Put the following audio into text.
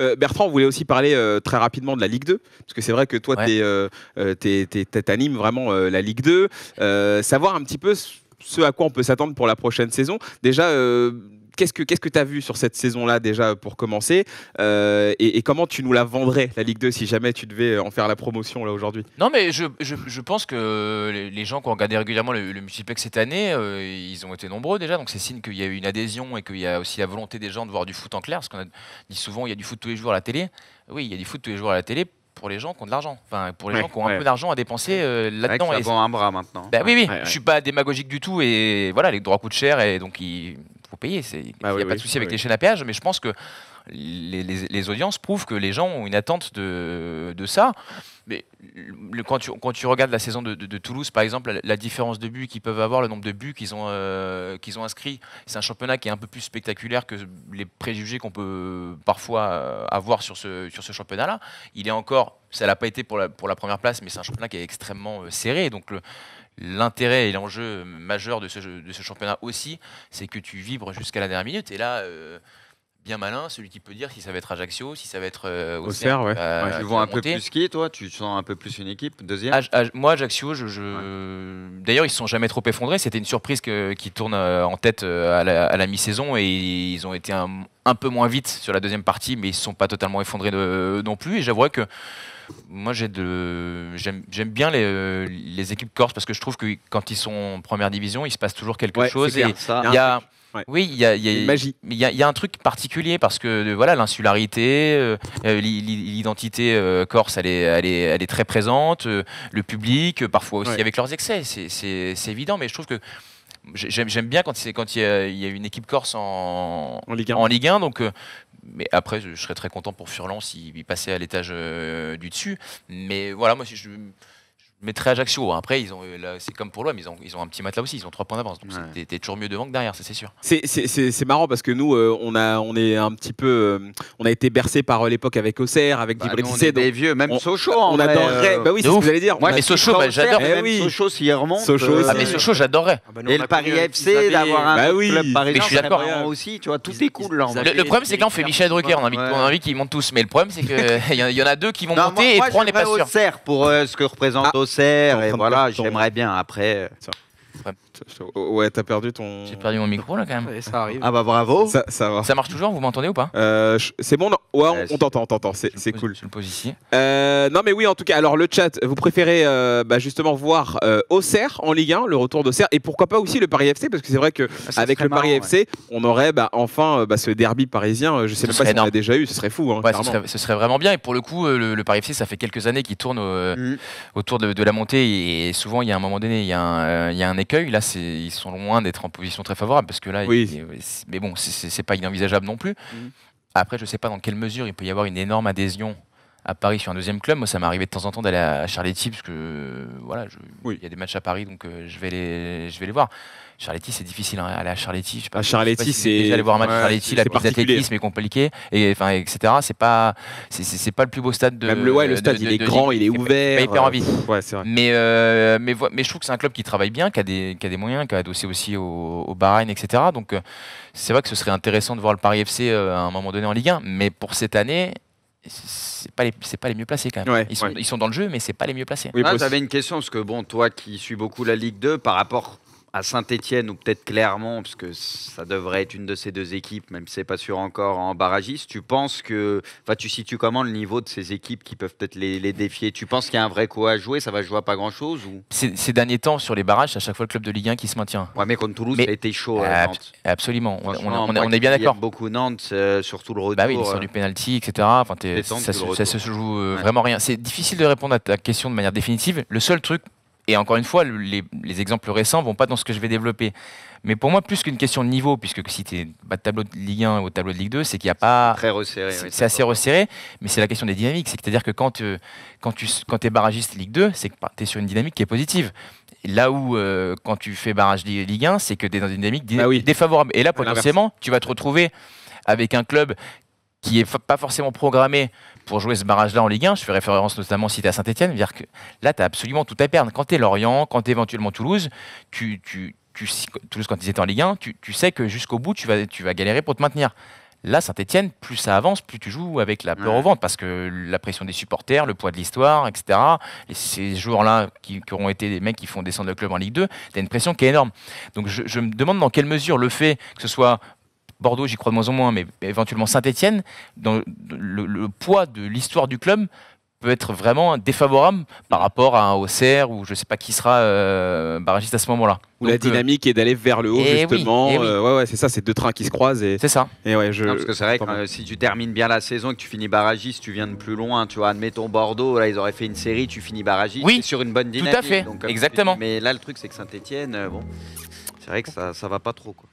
Euh, Bertrand, on voulait aussi parler euh, très rapidement de la Ligue 2, parce que c'est vrai que toi, tu euh, t'animes vraiment la Ligue 2. savoir un petit peu ce à quoi on peut s'attendre pour la prochaine saison. Déjà, qu'est-ce que qu'est-ce que tu as vu sur cette saison-là déjà pour commencer euh, et, comment tu nous la vendrais la Ligue 2 si jamais tu devais en faire la promotion là aujourd'hui Non mais je, je, pense que les, gens qui ont regardé régulièrement le, multiplex cette année, euh, ils ont été nombreux déjà, donc c'est signe qu'il y a eu une adhésion et qu'il y a aussi la volonté des gens de voir du foot en clair, parce qu'on a dit souvent il y a du foot tous les jours à la télé. Oui, il y a du foot tous les jours à la télé pour les gens qui ont de l'argent, enfin pour les gens qui ont un peu d'argent à dépenser euh, là-dedans. Et... un bras maintenant. Bah oui, oui, je suis pas démagogique du tout et voilà, les droits coûtent cher et donc ils pour payer. Ah il n'y a pas de souci avec ah les chaînes à péage, mais je pense que les, audiences prouvent que les gens ont une attente de, ça. Mais quand, tu, regardes la saison de, Toulouse, par exemple, la, différence de buts qu'ils peuvent avoir, le nombre de buts euh, qu'ils ont, inscrits, c'est un championnat qui est un peu plus spectaculaire que les préjugés qu'on peut parfois euh, avoir sur ce, championnat-là. Il est encore, ça l'a pas été pour la, première place, mais c'est un championnat qui est extrêmement euh, serré. Donc l'intérêt et l'enjeu majeur de ce, championnat aussi, c'est que tu vibres jusqu'à la dernière minute. Et là, bien malin, celui qui peut dire si ça va être Ajaccio, si ça va être euh, au Auxerre. Ouais. Euh, tu vois un peu plus qui, toi Tu sens un peu plus une équipe Deuxième Moi, Ajaccio, je, d'ailleurs, ils se sont jamais trop effondrés. C'était une surprise qui tourne euh, en tête à la, la mi-saison et ils ont été un, un peu moins vite sur la deuxième partie, mais ils ne sont pas totalement effondrés non plus. Et j'avoue que moi, j'aime bien les, équipes corse parce que je trouve que quand ils sont en première division, il se passe toujours quelque chose. et ça, y a, Oui, il y a, un truc particulier parce que voilà, l'insularité, euh, l'identité euh, corse, elle est, très présente, euh, le public, parfois aussi avec leurs excès, c'est évident, mais je trouve que j'aime bien quand, il, y a, une équipe corse en, Ligue, 1. en Ligue 1. donc, euh, mais après, je, serais très content pour Furlan s'il passait à l'étage euh, du dessus. Mais voilà, moi, si je mettrais Ajaccio. Après, ils ont, euh, c'est comme pour l'OM, ils ont, ils ont un petit matelas aussi. Ils ont trois points d'avance. Donc, c'était t'es, toujours mieux devant que derrière, ça c'est sûr. C'est, c'est, c'est, marrant parce que nous, euh, on a, on est un petit peu, euh, on a été bercé par l'époque avec Auxerre, avec bah, On est vieux, même Sochaux. On, on adorerait. bah oui, c'est ce que vous allez dire. Ouais, mais Sochaux, bah, j'adore. même eh Sochaux, s'il remonte. Sochaux, ah, mais Sochaux, j'adorerais. Ah, bah et le Paris FC, d'avoir un bah club parisien. je suis d'accord aussi. Tu vois, tout est cool là. Le problème, c'est que là, on fait Michel Drucker. On a envie qu'ils montent tous. Mais le problème, c'est qu'il y en a deux qui vont monter et trois les pas sûr. pour ce que représente ah, et voilà, j'aimerais bien. Après. Euh, Ouais, t'as perdu ton. J'ai perdu mon micro là quand même. ça Ah bah bravo. Ça, ça, ça marche toujours, vous m'entendez ou pas euh, C'est bon, ouais, euh, on, t'entend, on t'entend, c'est cool. Je le pose ici. Euh, non mais oui, en tout cas, alors le chat, vous préférez bah, justement voir Auxerre en Ligue 1, le retour d'Auxerre, et pourquoi pas aussi le Paris FC, parce que c'est vrai que ah, avec le Paris FC, on aurait bah, enfin bah, ce derby parisien. Je sais même pas si on l'a déjà eu, ce serait fou. Hein, ce, serait, vraiment bien, et pour le coup, le, Paris FC, ça fait quelques années qu'il tourne mm. autour de, la montée, et souvent il y a un moment donné, il y a il y a un là, ils sont loin d'être en position très favorable parce que là, mais bon, c'est pas inenvisageable non plus. Mhm. Après, je ne sais pas dans quelle mesure il peut y avoir une énorme adhésion à Paris sur un deuxième club. Moi, ça m'est arrivé de temps en temps d'aller à Charletti, parce que voilà, il y a des matchs à Paris, donc euh, je, vais les, je vais les voir. Charletti, c'est difficile hein, aller à Charletti. Je sais pas, à c'est déjà aller voir un match à Charletti, la piste d'athlétisme est compliquée, et enfin, etc. C'est pas, c'est pas le plus beau stade de. Même le, stade, il est grand, il est ouvert. envie. Mais, euh, mais, je trouve que c'est un club qui travaille bien, qui a des, qui a des moyens, qui a adossé aussi au, au Bahreïn, etc. Donc, euh, c'est vrai que ce serait intéressant de voir le Paris FC à un moment donné en Ligue 1. Mais pour cette année, c'est pas les c'est pas les mieux placés quand même. ils, sont, ils, sont, dans le jeu, mais c'est pas les mieux placés. Oui, ah, une question parce que bon, toi qui suis beaucoup la Ligue 2, par rapport à Saint-Etienne ou peut-être Clermont, parce que ça devrait être une de ces deux équipes, même si c'est pas sûr encore en barragiste, tu penses que, enfin, tu situes comment le niveau de ces équipes qui peuvent peut-être les, défier Tu penses qu'il y a un vrai coup à jouer Ça va jouer à pas grand-chose ou ces, derniers temps sur les barrages, à chaque fois le club de Ligue 1 qui se maintient. Ouais, mais contre Toulouse, mais... ça chaud. Euh, absolument. On, est bien d'accord. Beaucoup Nantes, euh, surtout le retour. Bah oui, sur euh, du penalty, etc. ça, se joue vraiment rien. C'est difficile de répondre à ta question de manière définitive. Le seul truc et encore une fois, les, exemples récents vont pas dans ce que je vais développer. Mais pour moi, plus qu'une question de niveau, puisque si tu es bas de tableau de Ligue 1 ou de tableau de Ligue 2, c'est qu'il n'y a pas. Très resserré. C'est assez resserré, mais c'est la question des dynamiques. C'est-à-dire que quand, tu, euh, quand tu quand es barragiste Ligue 2, c'est que tu es sur une dynamique qui est positive. Là où, euh, quand tu fais barrage Ligue 1, c'est que tu es dans une dynamique bah défavorable. Et là, potentiellement, tu vas te retrouver avec un club qui n'est pas forcément programmé pour jouer ce barrage-là en Ligue 1. Je fais référence notamment si tu es à Saint-Etienne. -dire que là, tu as absolument tout à perdre. Quand tu es Lorient, quand tu éventuellement Toulouse, tu, tu, Toulouse, quand ils étaient en Ligue 1, tu, sais que jusqu'au bout, tu vas, galérer pour te maintenir. Là, Saint-Etienne, plus ça avance, plus tu joues avec la peur au ventre, parce que la pression des supporters, le poids de l'histoire, etc. ces joueurs-là qui, auront été des mecs qui font descendre le club en Ligue 2, tu as une pression qui est énorme. Donc je, me demande dans quelle mesure le fait que ce soit Bordeaux, j'y crois de moins en moins, mais éventuellement Saint-Etienne, le, poids de l'histoire du club peut être vraiment défavorable par rapport à un OCR ou je ne sais pas qui sera euh, barragiste à ce moment-là. Où la euh, dynamique est d'aller vers le haut, eh justement. Eh oui, euh, ouais, c'est ça, c'est deux trains qui se croisent. Et... C'est ça. Et ouais, je... parce que c'est vrai que si tu termines bien la saison et que tu finis barragiste, tu viens de plus loin. Tu vois, admettons Bordeaux, là, ils auraient fait une série, tu finis barragiste oui, sur une bonne dynamique. Tout à fait, exactement. mais là, le truc, c'est que Saint-Etienne, bon, c'est vrai que ça ne va pas trop. Quoi.